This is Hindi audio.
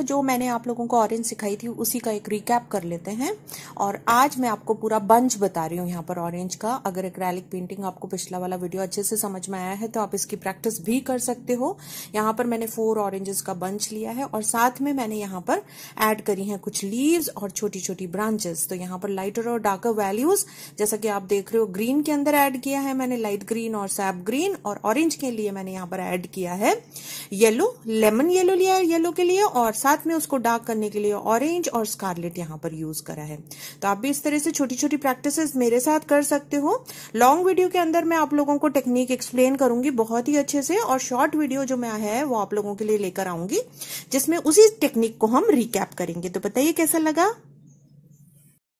जो मैंने आप लोगों को ऑरेंज सिखाई थी उसी का एक रिकैप कर लेते हैं और आज मैं आपको पूरा बंच बता रही हूँ यहाँ पर ऑरेंज का अगर एक्रेलिक पेंटिंग आपको पिछला वाला वीडियो अच्छे से समझ में आया है तो आप इसकी प्रैक्टिस भी कर सकते हो यहाँ पर मैंने फोर ऑरेंजेस का बंच लिया है और साथ में मैंने यहाँ पर एड करी है कुछ लीव्स और छोटी छोटी ब्रांचेस तो यहाँ पर लाइटर और डार्कर वैल्यूज जैसा कि आप देख रहे हो ग्रीन के अंदर एड किया है मैंने लाइट ग्रीन और सैप ग्रीन और ऑरेंज के लिए मैंने यहाँ पर एड किया है येलो लेमन येलो लिया है येलो के लिए और साथ में उसको डार्क करने के लिए ऑरेंज और स्कारलेट यहाँ पर यूज करा है तो आप भी इस तरह से छोटी छोटी प्रैक्टिसेस मेरे साथ कर सकते हो लॉन्ग वीडियो के अंदर मैं आप लोगों को टेक्निक एक्सप्लेन करूंगी बहुत ही अच्छे से और शॉर्ट वीडियो जो मैं है वो आप लोगों के लिए लेकर आऊंगी जिसमें उसी टेक्निक को हम रिकैप करेंगे तो बताइए कैसा लगा